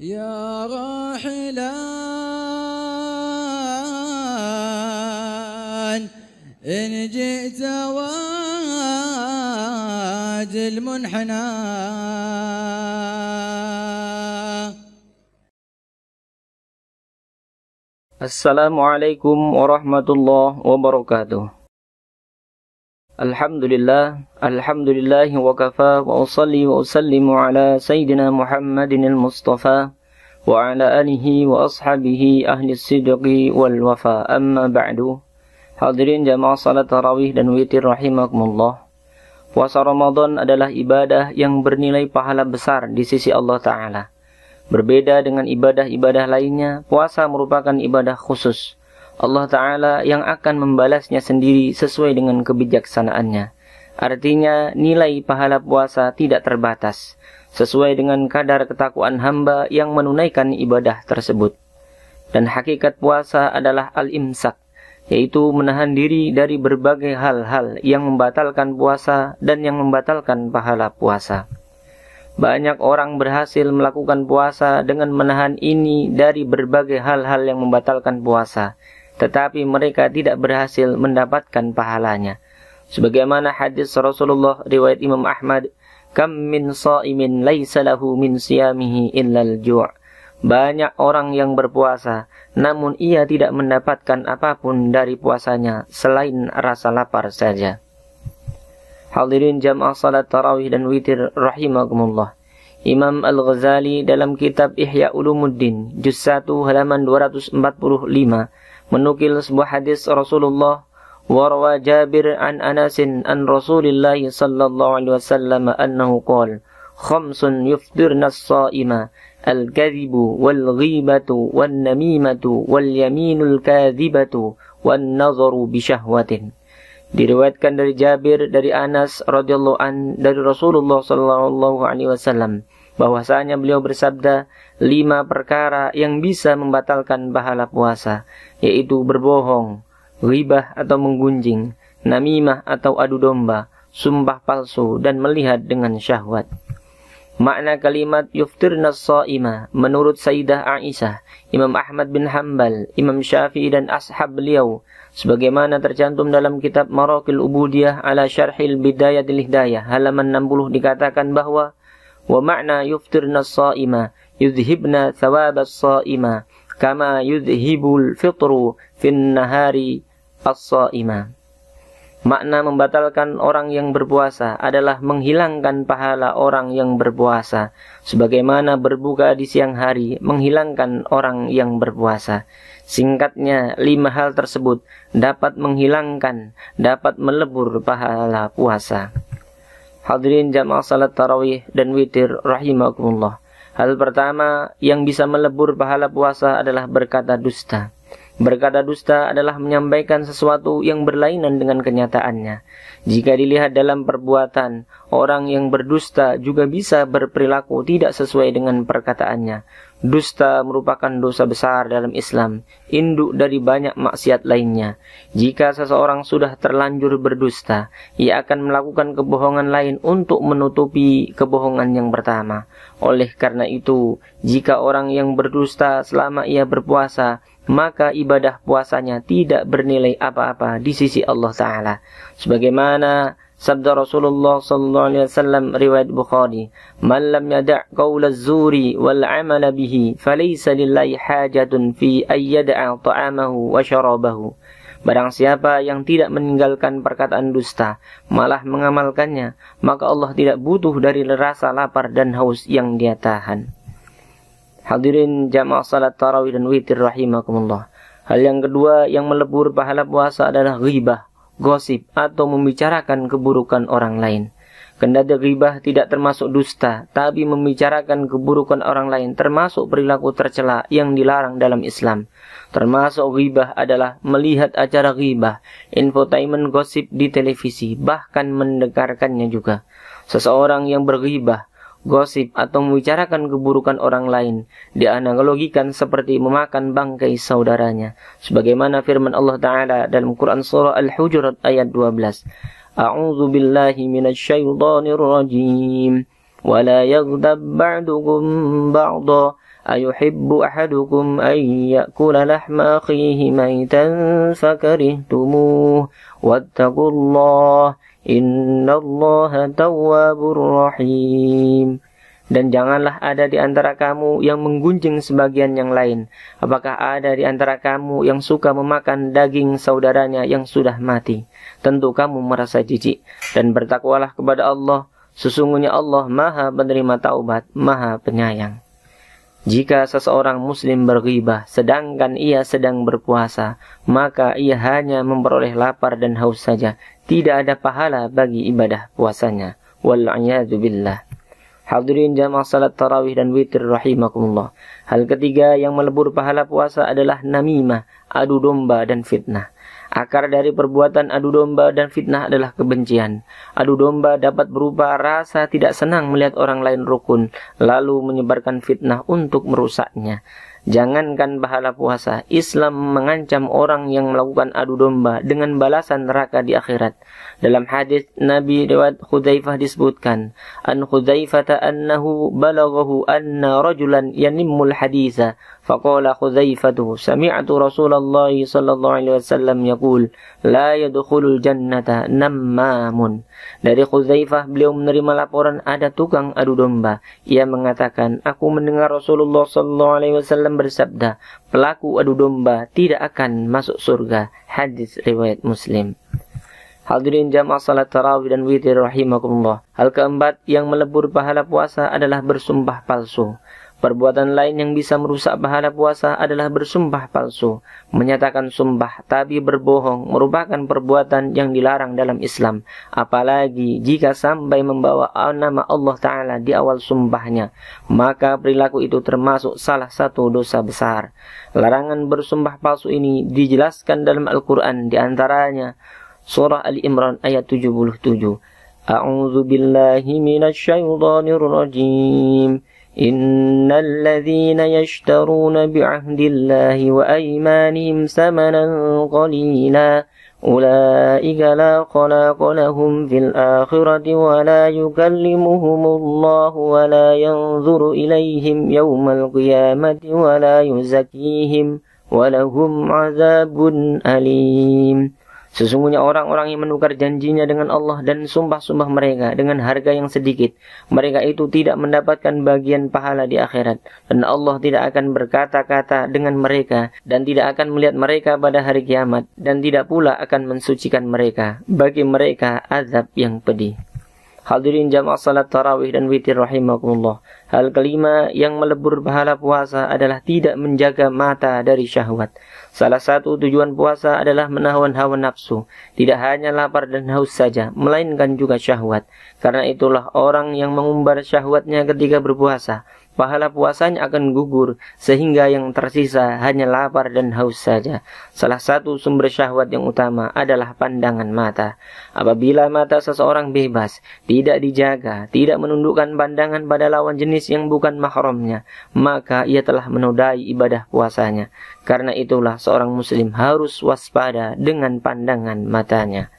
يا راحلان إن جئت واد المنحنى السلام عليكم ورحمة الله وبركاته Alhamdulillah, alhamdulillahi wa kafa wa usalli wa usallimu ala sayyidina Muhammadin al-Mustafa wa ala alihi wa ashabihi ahli sidqi wal wafa amma ba'du Hadirin jamaah salat tarawih dan witir rahimakumullah Puasa Ramadan adalah ibadah yang bernilai pahala besar di sisi Allah Ta'ala Berbeda dengan ibadah-ibadah lainnya, puasa merupakan ibadah khusus Allah Ta'ala yang akan membalasnya sendiri sesuai dengan kebijaksanaannya. Artinya nilai pahala puasa tidak terbatas, sesuai dengan kadar ketakuan hamba yang menunaikan ibadah tersebut. Dan hakikat puasa adalah al-imsak, yaitu menahan diri dari berbagai hal-hal yang membatalkan puasa dan yang membatalkan pahala puasa. Banyak orang berhasil melakukan puasa dengan menahan ini dari berbagai hal-hal yang membatalkan puasa, tetapi mereka tidak berhasil mendapatkan pahalanya. Sebagaimana hadis Rasulullah riwayat Imam Ahmad, "Kam min sha'imin laisa lahu min siyamihi illal ju'." Banyak orang yang berpuasa, namun ia tidak mendapatkan apapun dari puasanya selain rasa lapar saja. Hadirin jamaah salat tarawih dan witir rahimakumullah. Imam Al-Ghazali dalam kitab Ihya Ulumuddin, juz 1 halaman 245 menukil sebuah hadis Rasulullah warwa Jabir an Anasin an Rasulillah sallallahu alaihi wasallam annahu qala khamsun yufdirna as-sa'ima al-kadhibu wal-ghibatu wan-namimatu wal-yaminul kadhibatu wan nazaru bi syahwatin diriwayatkan dari Jabir dari Anas radhiyallahu an dari Rasulullah sallallahu alaihi wasallam bahwasanya beliau bersabda lima perkara yang bisa membatalkan pahala puasa yaitu berbohong, ribah atau menggunjing, namimah atau adu domba, sumpah palsu dan melihat dengan syahwat. Makna kalimat yuftirna sa'ima menurut Sayyidah Aisyah, Imam Ahmad bin Hambal, Imam Syafi'i dan ashab beliau sebagaimana tercantum dalam kitab Maraqil Ubudiyah ala Syarhil Bidayatil Hidayah halaman 60 dikatakan bahwa Wa ma'na yuftirna as-sa'ima yudhibna thawab as-sa'ima kama yudhibul fitru nahari as-sa'ima. Makna membatalkan orang yang berpuasa adalah menghilangkan pahala orang yang berpuasa, sebagaimana berbuka di siang hari menghilangkan orang yang berpuasa. Singkatnya, lima hal tersebut dapat menghilangkan, dapat melebur pahala puasa. Hadirin jamaah salat tarawih dan witir rahimakumullah. Hal pertama yang bisa melebur pahala puasa adalah berkata dusta. Berkata dusta adalah menyampaikan sesuatu yang berlainan dengan kenyataannya. Jika dilihat dalam perbuatan, orang yang berdusta juga bisa berperilaku tidak sesuai dengan perkataannya. Dusta merupakan dosa besar dalam Islam, induk dari banyak maksiat lainnya. Jika seseorang sudah terlanjur berdusta, ia akan melakukan kebohongan lain untuk menutupi kebohongan yang pertama. Oleh karena itu, jika orang yang berdusta selama ia berpuasa, maka ibadah puasanya tidak bernilai apa-apa di sisi Allah Ta'ala. Sebagaimana sabda Rasulullah sallallahu alaihi wasallam riwayat Bukhari, "Man lam yada' zuri wal 'amala bihi, falaysa lillahi hajatun fi ay al ta'amahu wa syarabahu." Barang siapa yang tidak meninggalkan perkataan dusta, malah mengamalkannya, maka Allah tidak butuh dari rasa lapar dan haus yang dia tahan. Hadirin jamaah salat tarawih dan witir rahimakumullah. Hal yang kedua yang melebur pahala puasa adalah ghibah, gosip atau membicarakan keburukan orang lain. Kendati ghibah tidak termasuk dusta, tapi membicarakan keburukan orang lain termasuk perilaku tercela yang dilarang dalam Islam. Termasuk ghibah adalah melihat acara ghibah, infotainment gosip di televisi, bahkan mendengarkannya juga. Seseorang yang berghibah gosip, atau membicarakan keburukan orang lain. Dianalogikan seperti memakan bangkai saudaranya. Sebagaimana firman Allah Ta'ala dalam Quran Surah Al-Hujurat ayat 12. A'udzu billahi minasyaitonir rajim. ولا yaghdab ba'dukum ba'dha أيحب أحدكم أن يأكل لحم أخيه ميتا فكرهتموه واتقوا الله إن الله تواب رحيم Dan janganlah ada di antara kamu yang menggunjing sebagian yang lain. Apakah ada di antara kamu yang suka memakan daging saudaranya yang sudah mati? Tentu kamu merasa jijik. Dan bertakwalah kepada Allah. Sesungguhnya Allah maha penerima taubat, maha penyayang. Jika seseorang muslim berghibah sedangkan ia sedang berpuasa, maka ia hanya memperoleh lapar dan haus saja. Tidak ada pahala bagi ibadah puasanya. Wal'iyadu billah. Hadirin jamaah salat tarawih dan witir rahimakumullah. Hal ketiga yang melebur pahala puasa adalah namimah, adu domba dan fitnah. Akar dari perbuatan adu domba dan fitnah adalah kebencian. Adu domba dapat berupa rasa tidak senang melihat orang lain rukun, lalu menyebarkan fitnah untuk merusaknya. Jangankan pahala puasa, Islam mengancam orang yang melakukan adu domba dengan balasan neraka di akhirat. Dalam hadis Nabi riwayat Khudzaifah disebutkan, "An Khudzaifah annahu balaghahu anna rajulan yanimmul haditsa." Faqala Khudzaifah, "Sami'tu Rasulullah sallallahu alaihi wasallam yaqul, la yadkhulul jannata nammamun." Dari Khudzaifah beliau menerima laporan ada tukang adu domba. Ia mengatakan, "Aku mendengar Rasulullah sallallahu alaihi wasallam Wasallam bersabda, pelaku adu domba tidak akan masuk surga. Hadis riwayat Muslim. Hadirin jamaah salat tarawih dan witir rahimakumullah. Hal keempat yang melebur pahala puasa adalah bersumpah palsu. Perbuatan lain yang bisa merusak pahala puasa adalah bersumpah palsu. Menyatakan sumpah tapi berbohong merupakan perbuatan yang dilarang dalam Islam. Apalagi jika sampai membawa nama Allah Ta'ala di awal sumpahnya. Maka perilaku itu termasuk salah satu dosa besar. Larangan bersumpah palsu ini dijelaskan dalam Al-Quran diantaranya. Surah Ali Imran ayat 77. A'udzu billahi minasy syaithanir rajim. إن الذين يشترون بعهد الله وأيمانهم ثمنا قليلا أولئك لا خلاق لهم في الآخرة ولا يكلمهم الله ولا ينظر إليهم يوم القيامة ولا يزكيهم ولهم عذاب أليم Sesungguhnya orang-orang yang menukar janjinya dengan Allah dan sumpah-sumpah mereka dengan harga yang sedikit, mereka itu tidak mendapatkan bagian pahala di akhirat, dan Allah tidak akan berkata-kata dengan mereka, dan tidak akan melihat mereka pada hari kiamat, dan tidak pula akan mensucikan mereka. Bagi mereka azab yang pedih. Hadirin jamaah salat tarawih dan witir rahimakumullah. Hal kelima yang melebur pahala puasa adalah tidak menjaga mata dari syahwat. Salah satu tujuan puasa adalah menahan hawa nafsu, tidak hanya lapar dan haus saja, melainkan juga syahwat. Karena itulah orang yang mengumbar syahwatnya ketika berpuasa, pahala puasanya akan gugur sehingga yang tersisa hanya lapar dan haus saja. Salah satu sumber syahwat yang utama adalah pandangan mata. Apabila mata seseorang bebas, tidak dijaga, tidak menundukkan pandangan pada lawan jenis yang bukan mahramnya, maka ia telah menodai ibadah puasanya. Karena itulah seorang muslim harus waspada dengan pandangan matanya.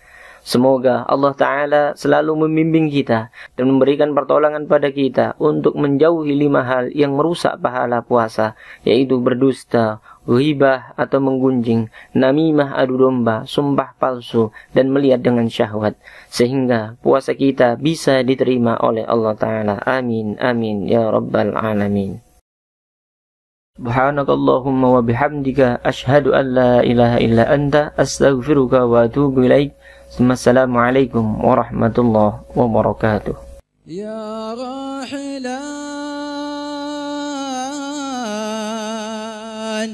Semoga Allah Ta'ala selalu membimbing kita dan memberikan pertolongan pada kita untuk menjauhi lima hal yang merusak pahala puasa, yaitu berdusta, ghibah atau menggunjing, namimah adu domba, sumpah palsu, dan melihat dengan syahwat. Sehingga puasa kita bisa diterima oleh Allah Ta'ala. Amin, amin, ya Rabbal Alamin. سبحانك اللهم وبحمدك أشهد أن لا إله إلا أنت أستغفرك وأتوب إليك ثم السلام عليكم ورحمة الله وبركاته يا راحلان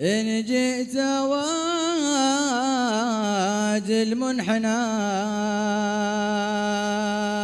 إن جئت واد المنحنان